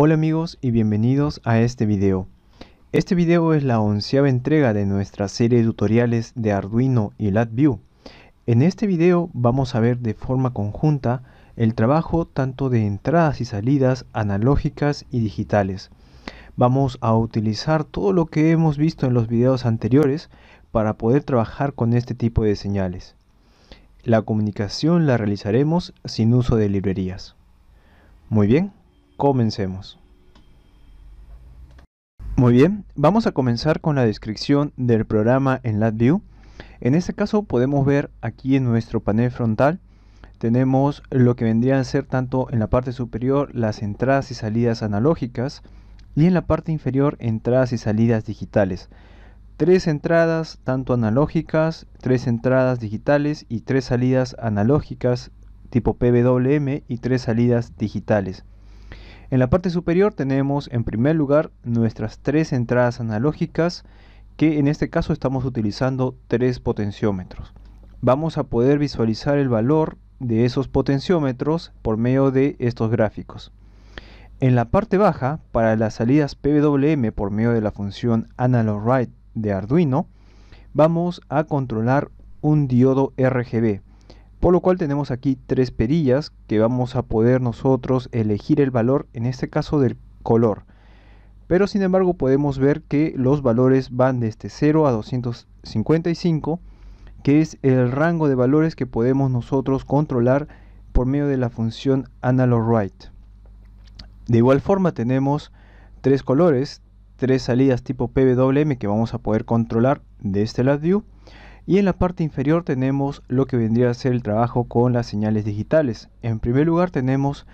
Hola amigos y bienvenidos a este video. Este video es la onceava entrega de nuestra serie de tutoriales de Arduino y LabVIEW. En este video vamos a ver de forma conjunta el trabajo tanto de entradas y salidas analógicas y digitales. Vamos a utilizar todo lo que hemos visto en los videos anteriores para poder trabajar con este tipo de señales. La comunicación la realizaremos sin uso de librerías. Muy bien, Comencemos. Muy bien, vamos a comenzar con la descripción del programa en LatView. En este caso podemos ver aquí en nuestro panel frontal tenemos lo que vendrían a ser tanto en la parte superior las entradas y salidas analógicas y en la parte inferior entradas y salidas digitales. Tres entradas tanto analógicas, tres entradas digitales y tres salidas analógicas tipo PWM y tres salidas digitales. En la parte superior tenemos en primer lugar nuestras tres entradas analógicas que en este caso estamos utilizando tres potenciómetros. Vamos a poder visualizar el valor de esos potenciómetros por medio de estos gráficos. En la parte baja, para las salidas PWM por medio de la función AnalogWrite de Arduino, vamos a controlar un diodo RGB. Por lo cual tenemos aquí tres perillas que vamos a poder nosotros elegir el valor, en este caso del color. Pero sin embargo podemos ver que los valores van desde 0 a 255, que es el rango de valores que podemos nosotros controlar por medio de la función AnalogWrite. De igual forma tenemos tres colores, tres salidas tipo PWM que vamos a poder controlar desde este la view y en la parte inferior tenemos lo que vendría a ser el trabajo con las señales digitales. En primer lugar tenemos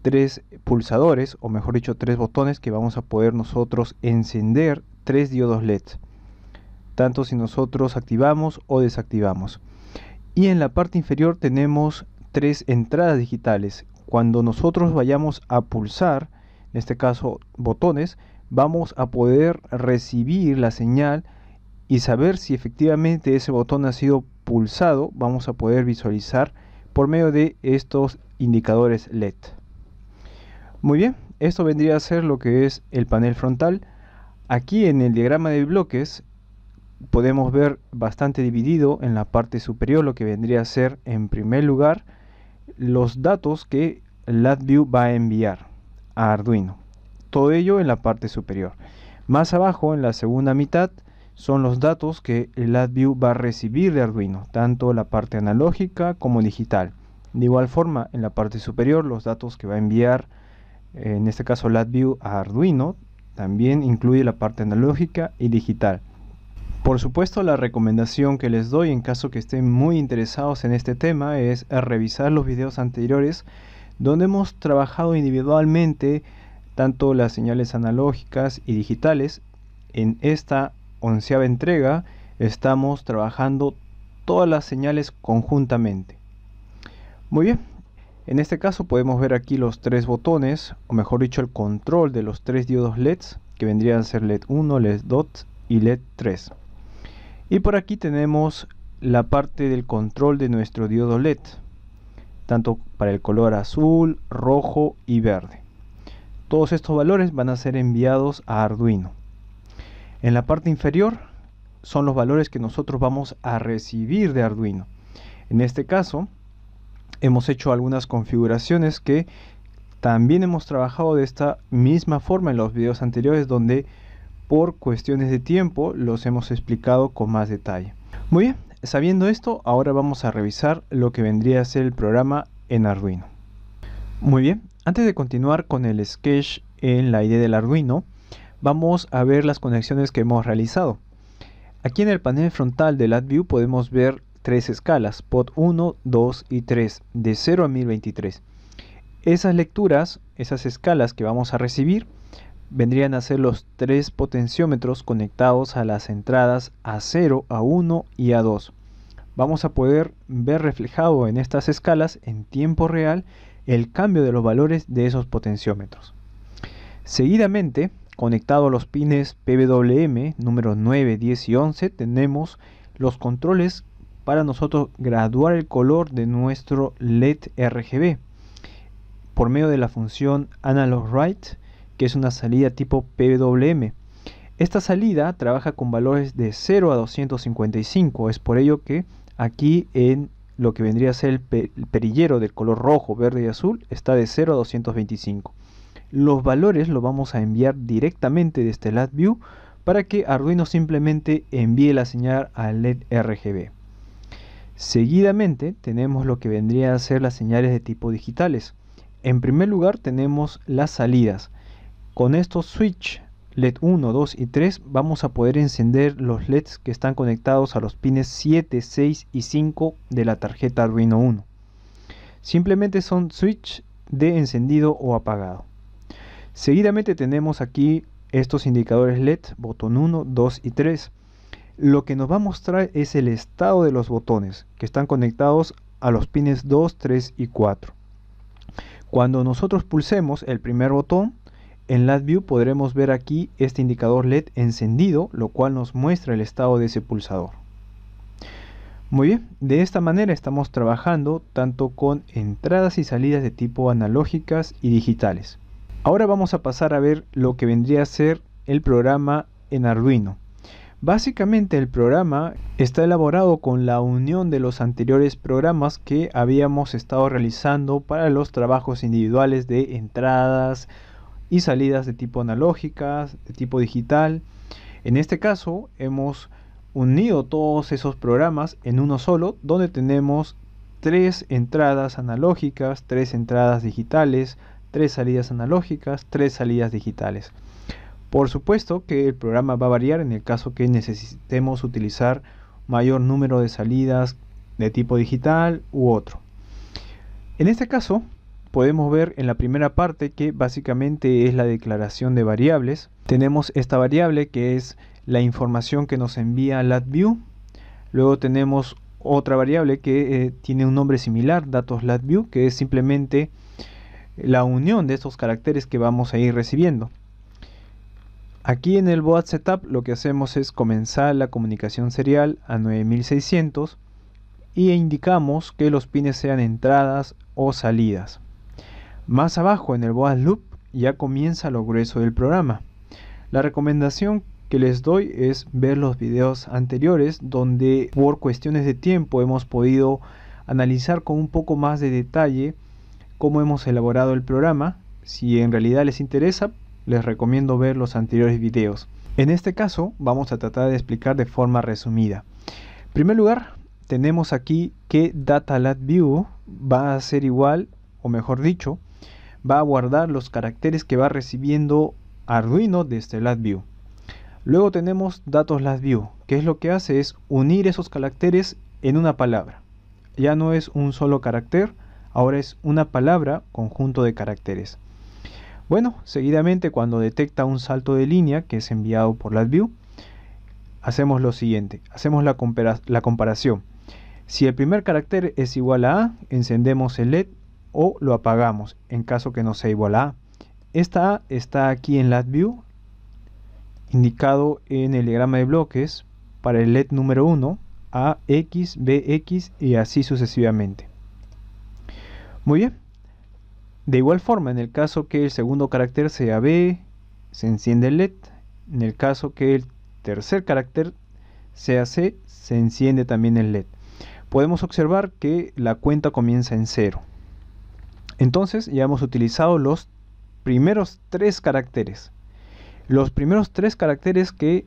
tres pulsadores, o mejor dicho, tres botones que vamos a poder nosotros encender tres diodos LED, tanto si nosotros activamos o desactivamos. Y en la parte inferior tenemos tres entradas digitales. Cuando nosotros vayamos a pulsar, en este caso botones, vamos a poder recibir la señal y saber si efectivamente ese botón ha sido pulsado, vamos a poder visualizar por medio de estos indicadores LED. Muy bien, esto vendría a ser lo que es el panel frontal. Aquí en el diagrama de bloques podemos ver bastante dividido en la parte superior lo que vendría a ser en primer lugar los datos que LatView va a enviar a Arduino. Todo ello en la parte superior. Más abajo en la segunda mitad son los datos que el AdView va a recibir de Arduino, tanto la parte analógica como digital. De igual forma, en la parte superior, los datos que va a enviar, en este caso el a Arduino, también incluye la parte analógica y digital. Por supuesto, la recomendación que les doy en caso que estén muy interesados en este tema es eh, revisar los videos anteriores donde hemos trabajado individualmente tanto las señales analógicas y digitales en esta onceava entrega estamos trabajando todas las señales conjuntamente. Muy bien, en este caso podemos ver aquí los tres botones, o mejor dicho el control de los tres diodos LEDs, que vendrían a ser LED 1, LED 2 y LED 3. Y por aquí tenemos la parte del control de nuestro diodo LED, tanto para el color azul, rojo y verde. Todos estos valores van a ser enviados a Arduino. En la parte inferior son los valores que nosotros vamos a recibir de Arduino. En este caso, hemos hecho algunas configuraciones que también hemos trabajado de esta misma forma en los videos anteriores donde por cuestiones de tiempo los hemos explicado con más detalle. Muy bien, sabiendo esto, ahora vamos a revisar lo que vendría a ser el programa en Arduino. Muy bien, antes de continuar con el sketch en la idea del Arduino, vamos a ver las conexiones que hemos realizado. Aquí en el panel frontal de Adview... podemos ver tres escalas, POT 1, 2 y 3, de 0 a 1023. Esas lecturas, esas escalas que vamos a recibir, vendrían a ser los tres potenciómetros conectados a las entradas A0, A1 y A2. Vamos a poder ver reflejado en estas escalas en tiempo real el cambio de los valores de esos potenciómetros. Seguidamente Conectado a los pines PWM números 9, 10 y 11 tenemos los controles para nosotros graduar el color de nuestro LED RGB por medio de la función analogWrite que es una salida tipo PWM. Esta salida trabaja con valores de 0 a 255, es por ello que aquí en lo que vendría a ser el perillero del color rojo, verde y azul está de 0 a 225. Los valores los vamos a enviar directamente desde view para que Arduino simplemente envíe la señal al LED RGB. Seguidamente tenemos lo que vendría a ser las señales de tipo digitales. En primer lugar tenemos las salidas. Con estos switch LED 1, 2 y 3 vamos a poder encender los LEDs que están conectados a los pines 7, 6 y 5 de la tarjeta Arduino 1. Simplemente son switch de encendido o apagado. Seguidamente tenemos aquí estos indicadores LED, botón 1, 2 y 3. Lo que nos va a mostrar es el estado de los botones que están conectados a los pines 2, 3 y 4. Cuando nosotros pulsemos el primer botón, en View podremos ver aquí este indicador LED encendido, lo cual nos muestra el estado de ese pulsador. Muy bien, de esta manera estamos trabajando tanto con entradas y salidas de tipo analógicas y digitales. Ahora vamos a pasar a ver lo que vendría a ser el programa en Arduino. Básicamente el programa está elaborado con la unión de los anteriores programas que habíamos estado realizando para los trabajos individuales de entradas y salidas de tipo analógicas, de tipo digital. En este caso hemos unido todos esos programas en uno solo donde tenemos tres entradas analógicas, tres entradas digitales, tres salidas analógicas, tres salidas digitales. Por supuesto que el programa va a variar en el caso que necesitemos utilizar mayor número de salidas de tipo digital u otro. En este caso, podemos ver en la primera parte que básicamente es la declaración de variables. Tenemos esta variable que es la información que nos envía LatView. Luego tenemos otra variable que eh, tiene un nombre similar, datos LatView, que es simplemente la unión de estos caracteres que vamos a ir recibiendo. Aquí en el board setup lo que hacemos es comenzar la comunicación serial a 9600 y indicamos que los pines sean entradas o salidas. Más abajo en el board loop ya comienza lo grueso del programa. La recomendación que les doy es ver los videos anteriores donde por cuestiones de tiempo hemos podido analizar con un poco más de detalle cómo hemos elaborado el programa. Si en realidad les interesa, les recomiendo ver los anteriores videos. En este caso vamos a tratar de explicar de forma resumida. En primer lugar, tenemos aquí que DataLatView va a ser igual, o mejor dicho, va a guardar los caracteres que va recibiendo Arduino desde este LatView Luego tenemos datos que es lo que hace es unir esos caracteres en una palabra. Ya no es un solo carácter, ahora es una palabra, conjunto de caracteres. Bueno, seguidamente cuando detecta un salto de línea que es enviado por View, hacemos lo siguiente, hacemos la, comparación. Si el primer carácter es igual a A, encendemos el LED o lo apagamos en caso que no sea igual a A. Esta A está aquí en LatView, indicado en el diagrama de bloques para el LED número 1, A, X, y así sucesivamente. Muy bien. De igual forma, en el caso que el segundo carácter sea B, se enciende el LED. En el caso que el tercer carácter sea C, se enciende también el LED. Podemos observar que la cuenta comienza en cero. Entonces ya hemos utilizado los primeros tres caracteres. Los primeros tres caracteres que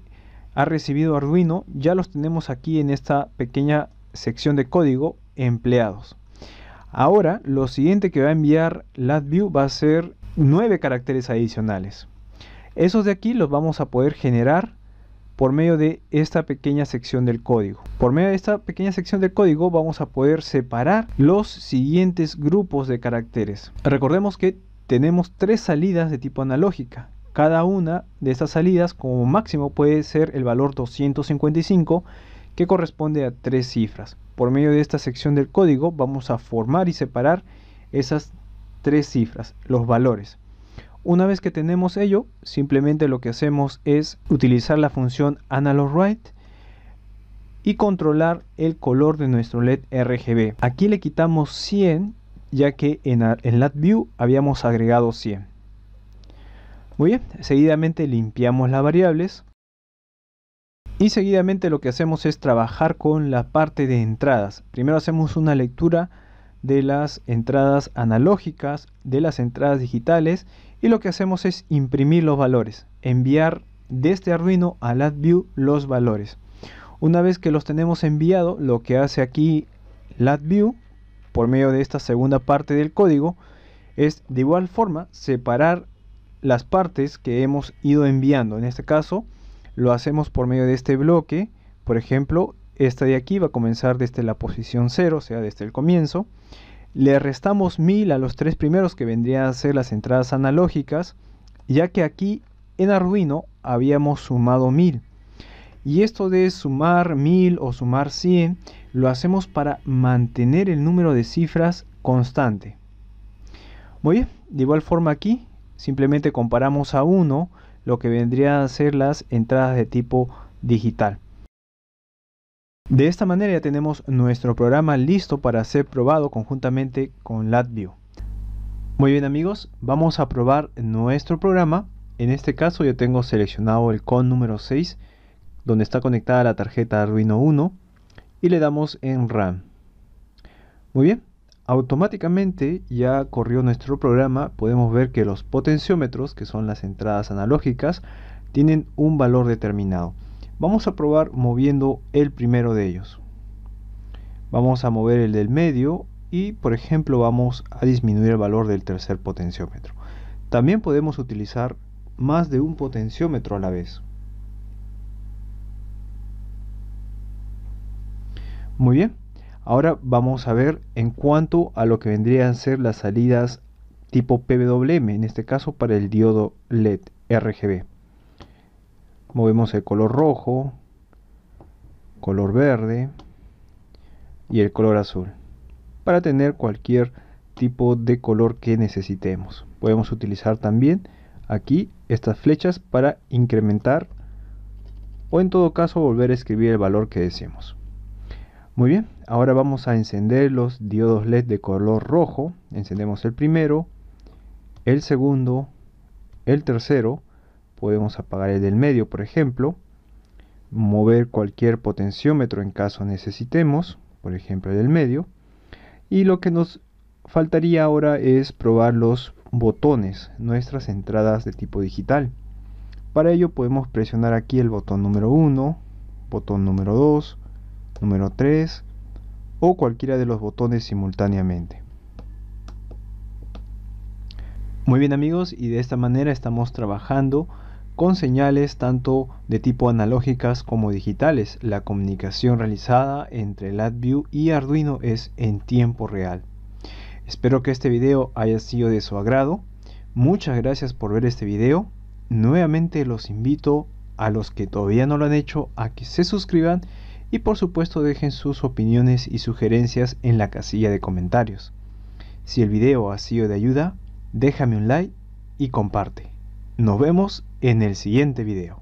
ha recibido Arduino ya los tenemos aquí en esta pequeña sección de código empleados. Ahora, lo siguiente que va a enviar Latview va a ser nueve caracteres adicionales. Esos de aquí los vamos a poder generar por medio de esta pequeña sección del código. Por medio de esta pequeña sección del código vamos a poder separar los siguientes grupos de caracteres. Recordemos que tenemos tres salidas de tipo analógica. Cada una de estas salidas como máximo puede ser el valor 255 que corresponde a tres cifras. Por medio de esta sección del código vamos a formar y separar esas tres cifras, los valores. Una vez que tenemos ello, simplemente lo que hacemos es utilizar la función AnalogWrite y controlar el color de nuestro LED RGB. Aquí le quitamos 100 ya que en, en LATView habíamos agregado 100. Muy bien, seguidamente limpiamos las variables y seguidamente lo que hacemos es trabajar con la parte de entradas. Primero hacemos una lectura de las entradas analógicas, de las entradas digitales y lo que hacemos es imprimir los valores, enviar desde Arduino a Latview los valores. Una vez que los tenemos enviado, lo que hace aquí Latview, por medio de esta segunda parte del código es de igual forma separar las partes que hemos ido enviando. En este caso, lo hacemos por medio de este bloque. Por ejemplo, esta de aquí va a comenzar desde la posición 0, o sea, desde el comienzo. Le restamos 1000 a los tres primeros que vendrían a ser las entradas analógicas, ya que aquí en Arduino habíamos sumado 1000. Y esto de sumar 1000 o sumar 100 lo hacemos para mantener el número de cifras constante. Muy bien, de igual forma aquí simplemente comparamos a 1 lo que vendría a ser las entradas de tipo digital. De esta manera ya tenemos nuestro programa listo para ser probado conjuntamente con LabVIEW. Muy bien amigos, vamos a probar nuestro programa. En este caso yo tengo seleccionado el con número 6 donde está conectada la tarjeta Arduino 1 y le damos en RAM. Muy bien, automáticamente ya corrió nuestro programa, podemos ver que los potenciómetros, que son las entradas analógicas, tienen un valor determinado. Vamos a probar moviendo el primero de ellos. Vamos a mover el del medio y, por ejemplo, vamos a disminuir el valor del tercer potenciómetro. También podemos utilizar más de un potenciómetro a la vez. Muy bien, Ahora vamos a ver en cuanto a lo que vendrían a ser las salidas tipo PWM, en este caso para el diodo LED RGB. Movemos el color rojo, color verde y el color azul para tener cualquier tipo de color que necesitemos. Podemos utilizar también aquí estas flechas para incrementar o en todo caso volver a escribir el valor que deseemos. Muy bien, Ahora vamos a encender los diodos LED de color rojo. Encendemos el primero, el segundo, el tercero. Podemos apagar el del medio, por ejemplo. Mover cualquier potenciómetro en caso necesitemos, por ejemplo el del medio. Y lo que nos faltaría ahora es probar los botones, nuestras entradas de tipo digital. Para ello podemos presionar aquí el botón número 1, botón número 2, número 3, o cualquiera de los botones simultáneamente. Muy bien amigos y de esta manera estamos trabajando con señales tanto de tipo analógicas como digitales. La comunicación realizada entre LabVIEW y Arduino es en tiempo real. Espero que este video haya sido de su agrado. Muchas gracias por ver este video. Nuevamente los invito a los que todavía no lo han hecho a que se suscriban y por supuesto dejen sus opiniones y sugerencias en la casilla de comentarios. Si el video ha sido de ayuda, déjame un like y comparte. Nos vemos en el siguiente video.